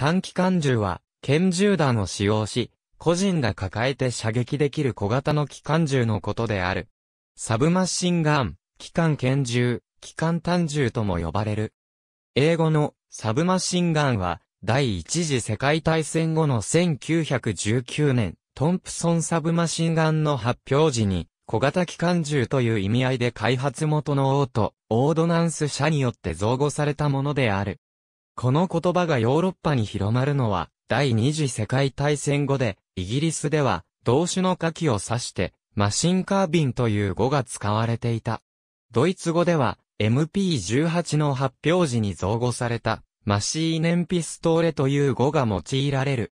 短期間銃は、拳銃弾を使用し、個人が抱えて射撃できる小型の機関銃のことである。サブマシンガン、機関拳銃、機関単銃とも呼ばれる。英語のサブマシンガンは、第一次世界大戦後の1919年、トンプソンサブマシンガンの発表時に、小型機関銃という意味合いで開発元の王と、オードナンス社によって造語されたものである。この言葉がヨーロッパに広まるのは、第二次世界大戦後で、イギリスでは、同種の火器を指して、マシンカービンという語が使われていた。ドイツ語では、MP18 の発表時に造語された、マシーネンピストーレという語が用いられる。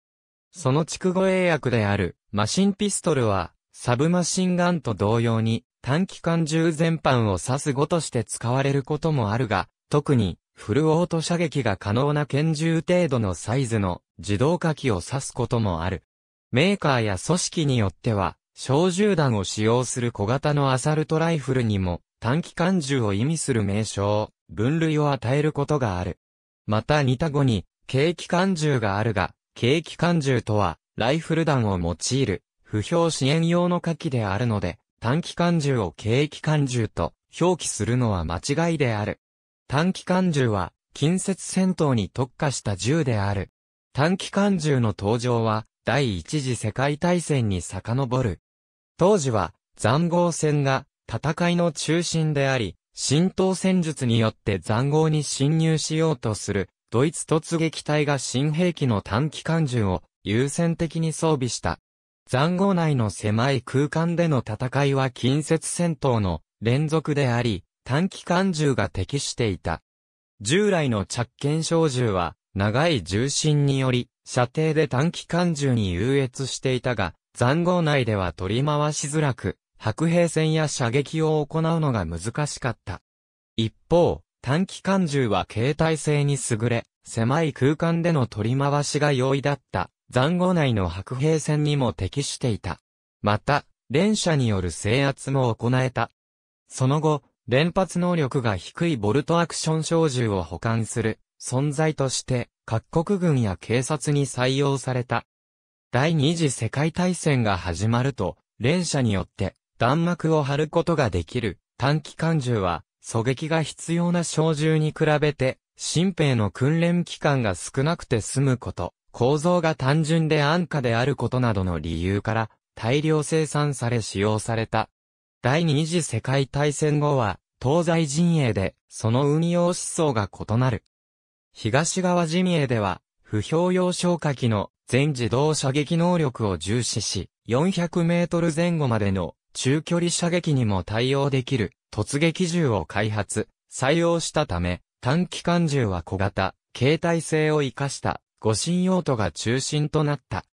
その畜語英訳である、マシンピストルは、サブマシンガンと同様に、短期間銃全般を指す語として使われることもあるが、特に、フルオート射撃が可能な拳銃程度のサイズの自動火器を指すこともある。メーカーや組織によっては、小銃弾を使用する小型のアサルトライフルにも短期間銃を意味する名称、分類を与えることがある。また似た語に、軽機関銃があるが、軽機関銃とは、ライフル弾を用いる、不評支援用の火器であるので、短期間銃を軽機関銃と表記するのは間違いである。短期間銃は、近接戦闘に特化した銃である。短期間銃の登場は、第一次世界大戦に遡る。当時は、残壕戦が戦いの中心であり、浸透戦術によって残壕に侵入しようとする、ドイツ突撃隊が新兵器の短期間銃を優先的に装備した。残壕内の狭い空間での戦いは近接戦闘の連続であり、短期間銃が適していた。従来の着剣小銃は、長い重心により、射程で短期間銃に優越していたが、残壕内では取り回しづらく、白兵戦や射撃を行うのが難しかった。一方、短期間銃は携帯性に優れ、狭い空間での取り回しが容易だった、残壕内の白兵戦にも適していた。また、連射による制圧も行えた。その後、連発能力が低いボルトアクション小銃を保管する存在として各国軍や警察に採用された。第二次世界大戦が始まると、連射によって弾幕を張ることができる短期間銃は狙撃が必要な小銃に比べて新兵の訓練期間が少なくて済むこと、構造が単純で安価であることなどの理由から大量生産され使用された。第二次世界大戦後は、東西陣営で、その運用思想が異なる。東側陣営では、不評用消火器の全自動射撃能力を重視し、400メートル前後までの中距離射撃にも対応できる突撃銃を開発、採用したため、短期間銃は小型、携帯性を活かした護身用途が中心となった。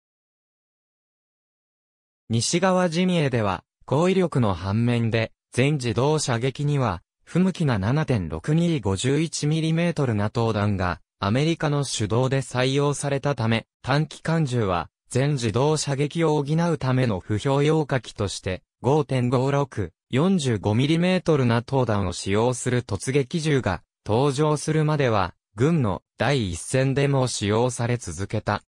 西側陣営では、高威力の反面で、全自動射撃には、不向きな 7.6251mm な投弾が、アメリカの主導で採用されたため、短期間銃は、全自動射撃を補うための不評用火器として、5.56、45mm な投弾を使用する突撃銃が、登場するまでは、軍の第一線でも使用され続けた。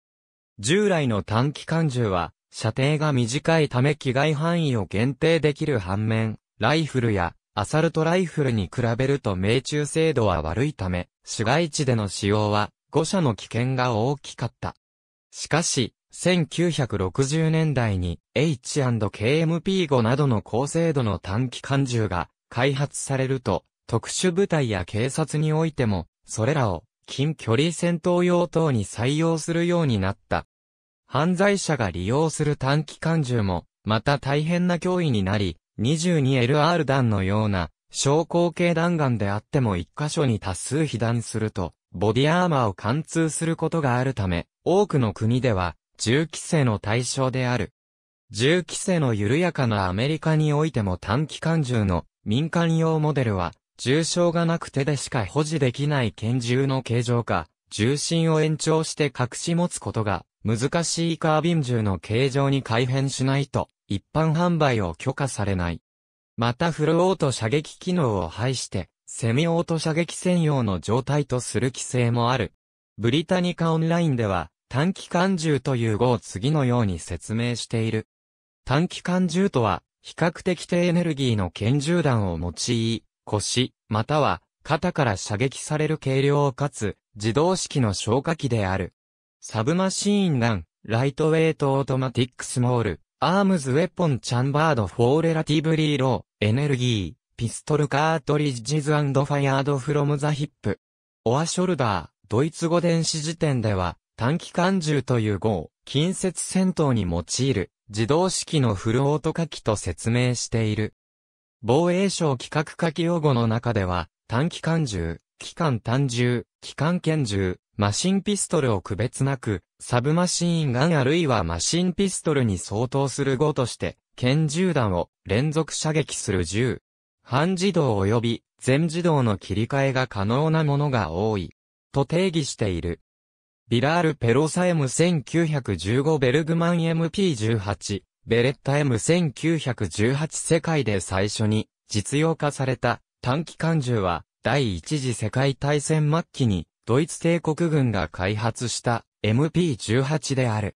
従来の短期間銃は、射程が短いため機外範囲を限定できる反面、ライフルやアサルトライフルに比べると命中精度は悪いため、市街地での使用は誤射の危険が大きかった。しかし、1960年代に H&KMP5 などの高精度の短期間銃が開発されると、特殊部隊や警察においても、それらを近距離戦闘用等に採用するようになった。犯罪者が利用する短期間銃も、また大変な脅威になり、22LR 弾のような、小口径弾丸であっても一箇所に多数被弾すると、ボディアーマーを貫通することがあるため、多くの国では、銃規制の対象である。銃規制の緩やかなアメリカにおいても短期間銃の民間用モデルは、重傷がなく手でしか保持できない拳銃の形状か、重心を延長して隠し持つことが難しいカービン銃の形状に改変しないと、一般販売を許可されない。またフルオート射撃機能を排して、セミオート射撃専用の状態とする規制もある。ブリタニカオンラインでは、短期間銃という語を次のように説明している。短期間銃とは、比較的低エネルギーの拳銃弾を用い、腰、または肩から射撃される軽量かつ、自動式の消火器である。サブマシーンガン、ライトウェイトオートマティックスモール、アームズウェポンチャンバードフォーレラティブリーロー、エネルギー、ピストルカートリッジズファイアードフロムザヒップ。オアショルダー、ドイツ語電子辞典では、短期間銃という語を、近接戦闘に用いる、自動式のフルオート火器と説明している。防衛省規格火器用語の中では、短期間銃、機関単銃、機関拳銃、マシンピストルを区別なく、サブマシーンガンあるいはマシンピストルに相当する語として、拳銃弾を連続射撃する銃。半自動及び全自動の切り替えが可能なものが多い。と定義している。ビラール・ペロサ M1915 ベルグマン MP18、ベレッタ M1918 世界で最初に実用化された短期間銃は第一次世界大戦末期にドイツ帝国軍が開発した MP18 である。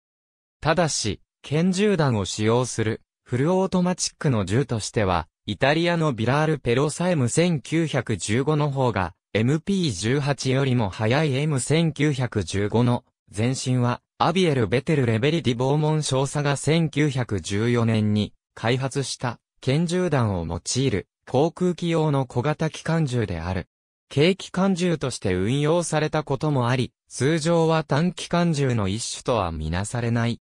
ただし、拳銃弾を使用するフルオートマチックの銃としては、イタリアのビラール・ペロサ M1915 の方が、MP18 よりも早い M1915 の前身は、アビエル・ベテル・レベリディ・ボーモン少佐が1914年に開発した拳銃弾を用いる航空機用の小型機関銃である。軽機関銃として運用されたこともあり、通常は短機関銃の一種とはみなされない。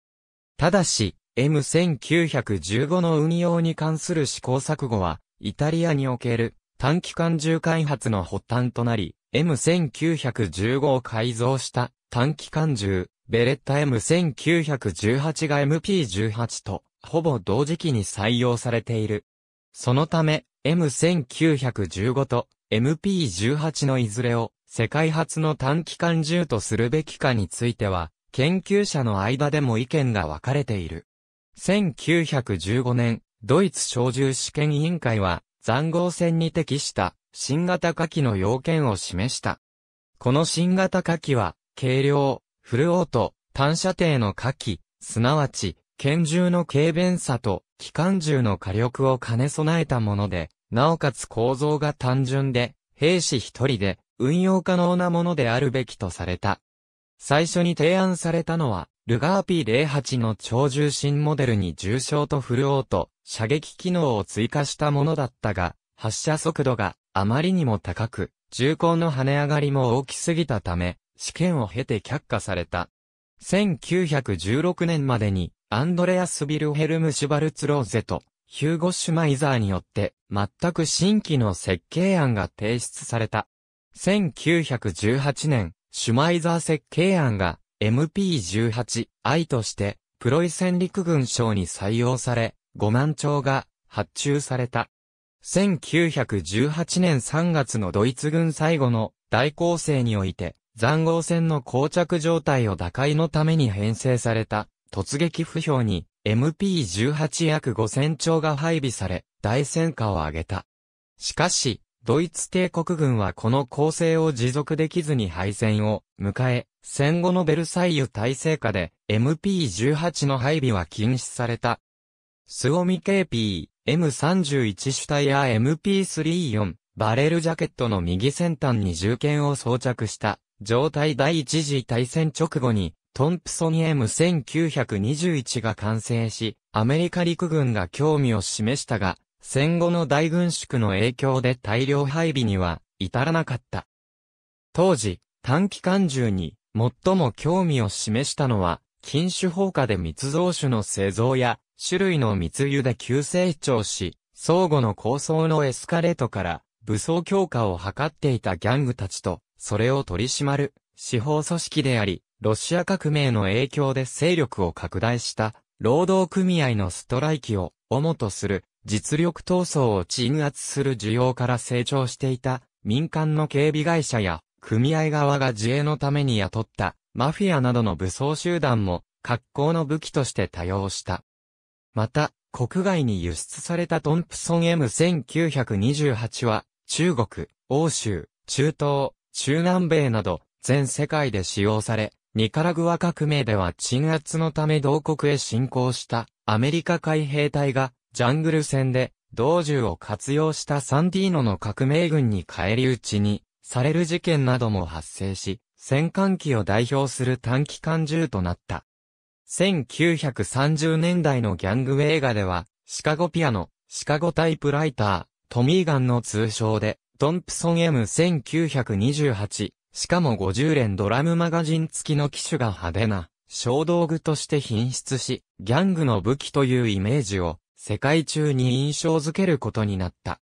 ただし、M1915 の運用に関する試行錯誤は、イタリアにおける短機関銃開発の発端となり、M1915 を改造した短機関銃、ベレッタ M1918 が MP18 と、ほぼ同時期に採用されている。そのため、M1915 と MP18 のいずれを世界初の短期間銃とするべきかについては、研究者の間でも意見が分かれている。1915年、ドイツ小銃試験委員会は、残酷戦に適した新型火器の要件を示した。この新型火器は、軽量、フルオート、単射程の火器、すなわち、拳銃の軽便さと、機関銃の火力を兼ね備えたもので、なおかつ構造が単純で、兵士一人で運用可能なものであるべきとされた。最初に提案されたのは、ルガー P08 の超重心モデルに重傷とフルオート、射撃機能を追加したものだったが、発射速度があまりにも高く、重厚の跳ね上がりも大きすぎたため、試験を経て却下された。1916年までに、アンドレアス・ビルヘルム・シュバルツローゼと、ヒューゴ・シュマイザーによって、全く新規の設計案が提出された。1918年、シュマイザー設計案が MP18I としてプロイセン陸軍省に採用され、5万丁が発注された。1918年3月のドイツ軍最後の大攻勢において、残壕戦の膠着状態を打開のために編成された突撃不評に MP18 約5000丁が配備され、大戦果を挙げた。しかし、ドイツ帝国軍はこの攻勢を持続できずに敗戦を迎え、戦後のベルサイユ体制下で MP18 の配備は禁止された。スオミ KP、M31 主体や MP34、バレルジャケットの右先端に銃剣を装着した状態第一次大戦直後にトンプソニ M1921 が完成し、アメリカ陸軍が興味を示したが、戦後の大軍縮の影響で大量配備には至らなかった。当時、短期間銃に最も興味を示したのは、禁酒放火で密造酒の製造や、種類の密輸で急成長し、相互の構想のエスカレートから、武装強化を図っていたギャングたちと、それを取り締まる、司法組織であり、ロシア革命の影響で勢力を拡大した、労働組合のストライキを主とする、実力闘争を鎮圧する需要から成長していた、民間の警備会社や、組合側が自衛のために雇った、マフィアなどの武装集団も、格好の武器として多用した。また、国外に輸出されたトンプソン M1928 は、中国、欧州、中東、中南米など、全世界で使用され、ニカラグア革命では鎮圧のため同国へ侵攻したアメリカ海兵隊がジャングル戦で道銃を活用したサンディーノの革命軍に返り討ちにされる事件なども発生し、戦艦機を代表する短期間銃となった。1930年代のギャング映画では、シカゴピアノ、シカゴタイプライター、トミーガンの通称で、ドンプソン M1928 しかも50連ドラムマガジン付きの機種が派手な、小道具として品質し、ギャングの武器というイメージを、世界中に印象づけることになった。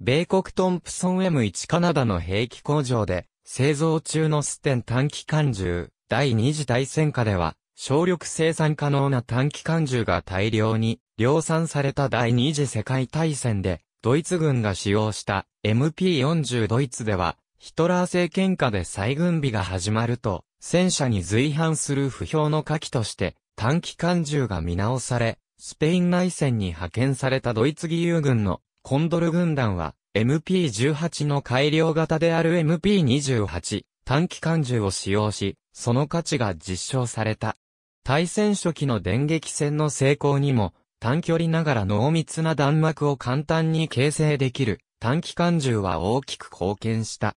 米国トンプソン M1 カナダの兵器工場で、製造中のステン短期間銃、第二次大戦下では、省力生産可能な短期間銃が大量に量産された第二次世界大戦で、ドイツ軍が使用した MP40 ドイツでは、ヒトラー政権下で再軍備が始まると、戦車に随伴する不評の火器として、短期間銃が見直され、スペイン内戦に派遣されたドイツ義勇軍のコンドル軍団は、MP18 の改良型である MP28 短期間銃を使用し、その価値が実証された。対戦初期の電撃戦の成功にも、短距離ながら濃密な弾幕を簡単に形成できる短期間銃は大きく貢献した。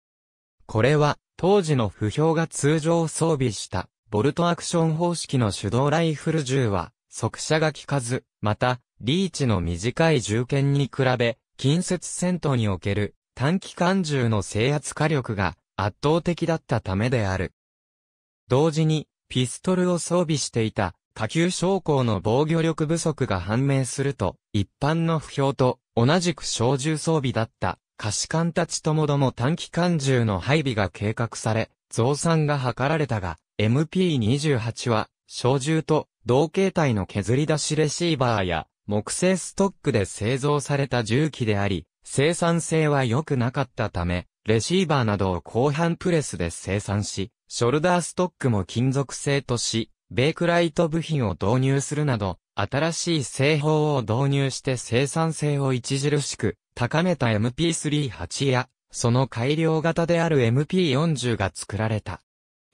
これは、当時の不評が通常装備した、ボルトアクション方式の手動ライフル銃は、速射が効かず、また、リーチの短い銃剣に比べ、近接戦闘における短期間銃の制圧火力が圧倒的だったためである。同時に、ピストルを装備していた下級将校の防御力不足が判明すると、一般の不評と同じく小銃装備だった可視艦たちともども短期間銃の配備が計画され、増産が図られたが、MP28 は、小銃と同形態の削り出しレシーバーや、木製ストックで製造された銃器であり、生産性は良くなかったため、レシーバーなどを後半プレスで生産し、ショルダーストックも金属製とし、ベイクライト部品を導入するなど、新しい製法を導入して生産性を著しく高めた MP38 や、その改良型である MP40 が作られた。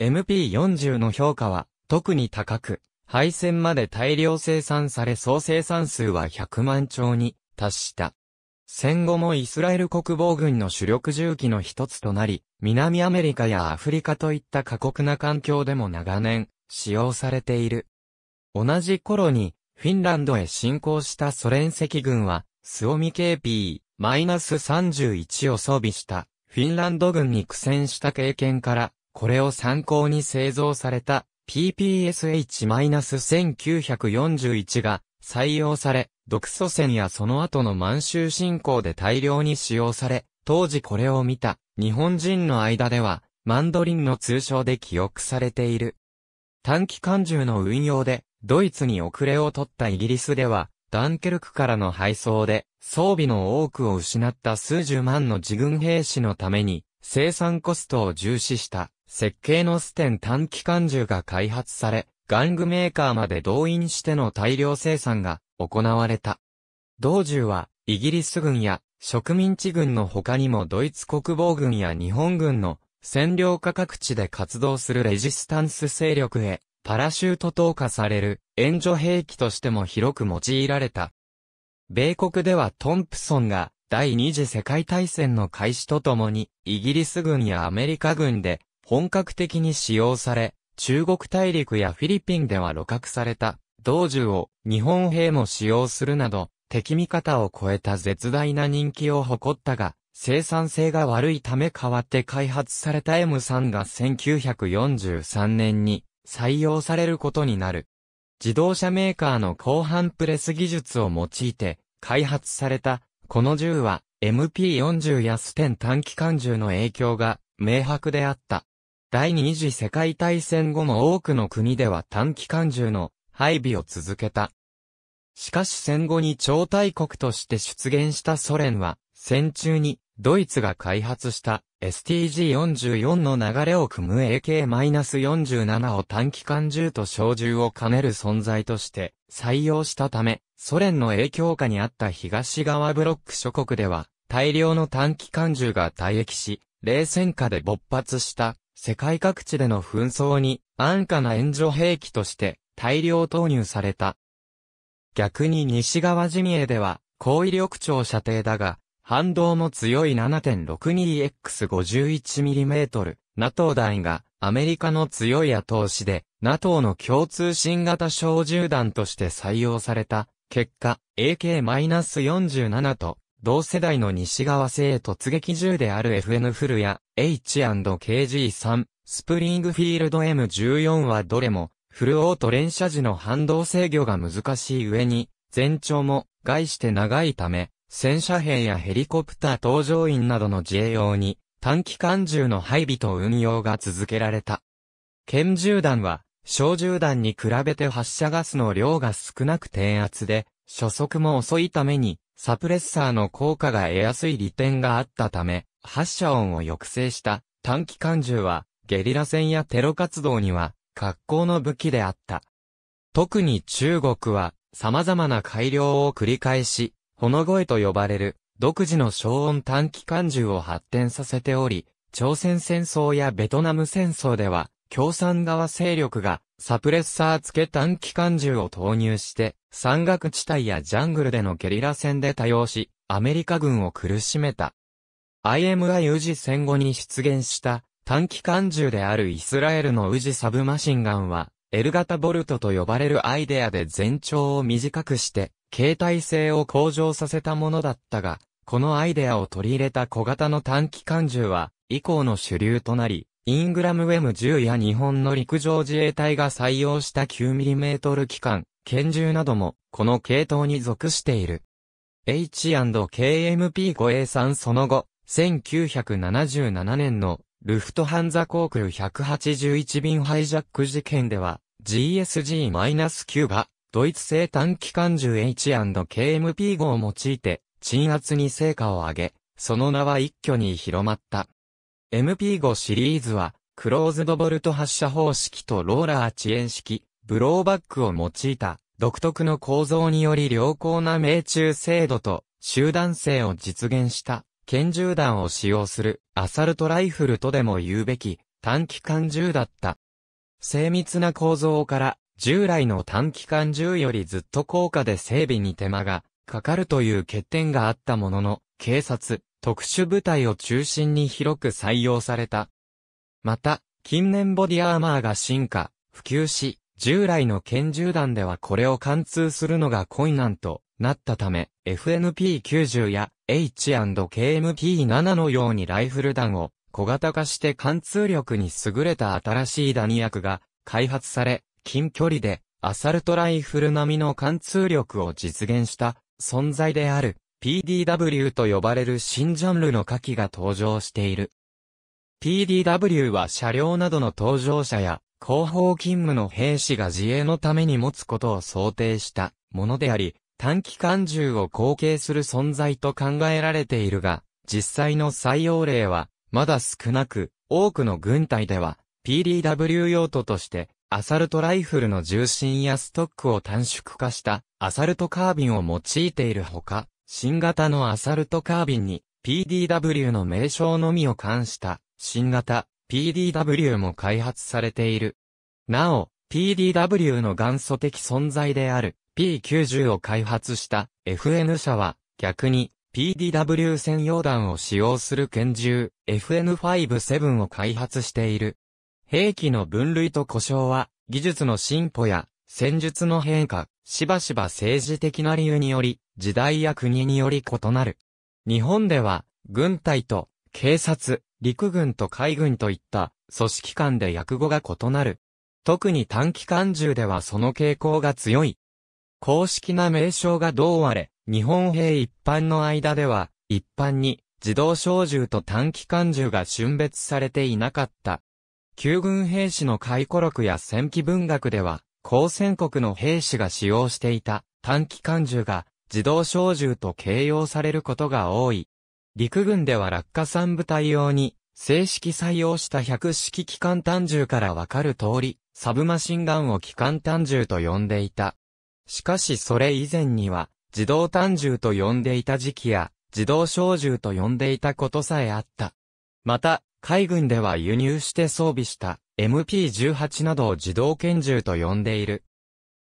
MP40 の評価は特に高く、配線まで大量生産され総生産数は100万丁に達した。戦後もイスラエル国防軍の主力重機の一つとなり、南アメリカやアフリカといった過酷な環境でも長年使用されている。同じ頃に、フィンランドへ侵攻したソ連赤軍は、スオミ KP-31 を装備したフィンランド軍に苦戦した経験から、これを参考に製造された PPSH-1941 が採用され、独祖戦やその後の満州侵攻で大量に使用され、当時これを見た日本人の間ではマンドリンの通称で記憶されている。短期間銃の運用で、ドイツに遅れを取ったイギリスでは、ダンケルクからの配送で、装備の多くを失った数十万の自軍兵士のために、生産コストを重視した、設計のステン短期間銃が開発され、玩具メーカーまで動員しての大量生産が行われた。同銃は、イギリス軍や植民地軍の他にもドイツ国防軍や日本軍の占領下各地で活動するレジスタンス勢力へ、パラシュート投下される援助兵器としても広く用いられた。米国ではトンプソンが第二次世界大戦の開始とともに、イギリス軍やアメリカ軍で本格的に使用され、中国大陸やフィリピンでは露獲された、道銃を日本兵も使用するなど、敵味方を超えた絶大な人気を誇ったが、生産性が悪いため代わって開発された M3 が1943年に採用されることになる。自動車メーカーの後半プレス技術を用いて開発されたこの銃は MP40 やステン短期間銃の影響が明白であった。第二次世界大戦後も多くの国では短期間銃の配備を続けた。しかし戦後に超大国として出現したソ連は戦中にドイツが開発した STG44 の流れを組む AK-47 を短期間銃と小銃を兼ねる存在として採用したため、ソ連の影響下にあった東側ブロック諸国では、大量の短期間銃が退役し、冷戦下で勃発した世界各地での紛争に安価な援助兵器として大量投入された。逆に西側ジミエでは、高威力長射程だが、反動も強い 7.62X51mm、NATO 弾がアメリカの強い後押しで、NATO の共通新型小銃弾として採用された、結果、AK-47 と、同世代の西側製突撃銃である FN フルや H&KG3、スプリングフィールド M14 はどれも、フルオート連射時の反動制御が難しい上に、全長も、概して長いため、戦車兵やヘリコプター搭乗員などの自衛用に、短期間銃の配備と運用が続けられた。拳銃弾は、小銃弾に比べて発射ガスの量が少なく低圧で、初速も遅いために、サプレッサーの効果が得やすい利点があったため、発射音を抑制した短期間銃は、ゲリラ戦やテロ活動には、格好の武器であった。特に中国は、様々な改良を繰り返し、ほの声と呼ばれる、独自の消音短期間銃を発展させており、朝鮮戦争やベトナム戦争では、共産側勢力がサプレッサー付け短期間銃を投入して、山岳地帯やジャングルでのゲリラ戦で多用し、アメリカ軍を苦しめた。IMI 宇治戦後に出現した短期間銃であるイスラエルの宇治サブマシンガンは、L 型ボルトと呼ばれるアイデアで全長を短くして、携帯性を向上させたものだったが、このアイデアを取り入れた小型の短期間銃は、以降の主流となり、イングラムウェム10や日本の陸上自衛隊が採用した 9mm 機関、拳銃なども、この系統に属している。H&KMP5A3 その後、1977年のルフトハンザ航空181便ハイジャック事件では GSG-9 がドイツ製短期間銃 H&KMP 号を用いて、鎮圧に成果を上げ、その名は一挙に広まった。MP5 シリーズは、クローズドボルト発射方式とローラー遅延式、ブローバックを用いた、独特の構造により良好な命中精度と、集団性を実現した、拳銃弾を使用する、アサルトライフルとでも言うべき、短期間銃だった。精密な構造から、従来の短期間銃よりずっと高価で整備に手間がかかるという欠点があったものの、警察、特殊部隊を中心に広く採用された。また、近年ボディアーマーが進化、普及し、従来の拳銃弾ではこれを貫通するのが困難となったため、FNP90 や H&KMP7 のようにライフル弾を小型化して貫通力に優れた新しい弾薬が開発され、近距離で、アサルトライフル並みの貫通力を実現した存在である PDW と呼ばれる新ジャンルの火器が登場している。PDW は車両などの搭乗者や広報勤務の兵士が自衛のために持つことを想定したものであり、短期間銃を後継する存在と考えられているが、実際の採用例はまだ少なく、多くの軍隊では PDW 用途としてアサルトライフルの重心やストックを短縮化したアサルトカービンを用いているほか、新型のアサルトカービンに PDW の名称のみを冠した新型 PDW も開発されている。なお、PDW の元祖的存在である P90 を開発した FN 社は逆に PDW 専用弾を使用する拳銃 FN57 を開発している。兵器の分類と故障は、技術の進歩や、戦術の変化、しばしば政治的な理由により、時代や国により異なる。日本では、軍隊と、警察、陸軍と海軍といった、組織間で訳語が異なる。特に短期間銃ではその傾向が強い。公式な名称がどうあれ、日本兵一般の間では、一般に、自動小銃と短期間銃が春別されていなかった。旧軍兵士の回顧録や戦記文学では、交戦国の兵士が使用していた短期間銃が自動小銃と形容されることが多い。陸軍では落下産部隊用に正式採用した百式機関単銃からわかる通り、サブマシンガンを機関単銃と呼んでいた。しかしそれ以前には、自動単銃と呼んでいた時期や、自動小銃と呼んでいたことさえあった。また、海軍では輸入して装備した MP18 などを自動拳銃と呼んでいる。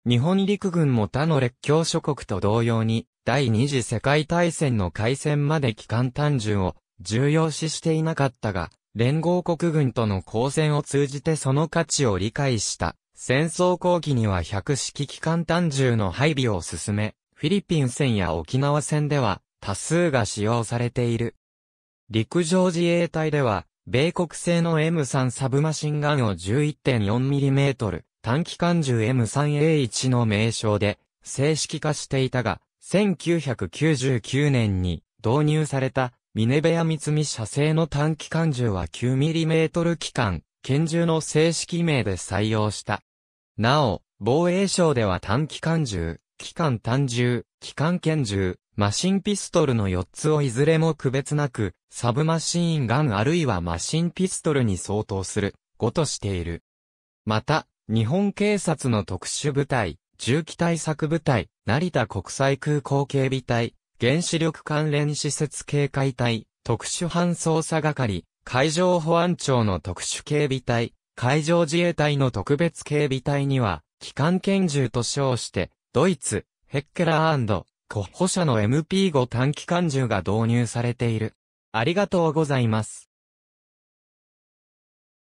日本陸軍も他の列強諸国と同様に、第二次世界大戦の開戦まで機関単純を重要視していなかったが、連合国軍との交戦を通じてその価値を理解した。戦争後期には百式機関単銃の配備を進め、フィリピン戦や沖縄戦では多数が使用されている。陸上自衛隊では米国製の M3 サブマシンガンを 11.4mm 短期間銃 M3A1 の名称で正式化していたが、1999年に導入されたミネベア三つ社製の短期間銃は 9mm 機関、拳銃の正式名で採用した。なお、防衛省では短期間銃、機関単銃、機関拳銃、マシンピストルの4つをいずれも区別なく、サブマシーンガンあるいはマシンピストルに相当する、5としている。また、日本警察の特殊部隊、重機対策部隊、成田国際空港警備隊、原子力関連施設警戒隊、特殊搬送査係、海上保安庁の特殊警備隊、海上自衛隊の特別警備隊には、機関拳銃と称して、ドイツ、ヘッケラー候補者の MP5 短期間銃が導入されている。ありがとうございます。